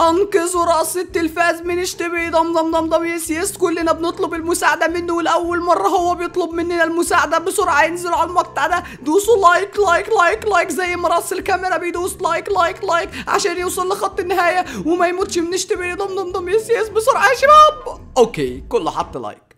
انقذوا راس التلفاز من اشتبي دم دم دم دم يس يس كلنا بنطلب المساعده منه ولاول مره هو بيطلب مننا المساعده بسرعه انزلوا على المقطع ده دوسوا لايك لايك لايك لايك زي ما راس الكاميرا بيدوس لايك لايك لايك عشان يوصل لخط النهايه وما يموتش من اشتبي دم دم دم يس يس بسرعه يا شباب اوكي كله حط لايك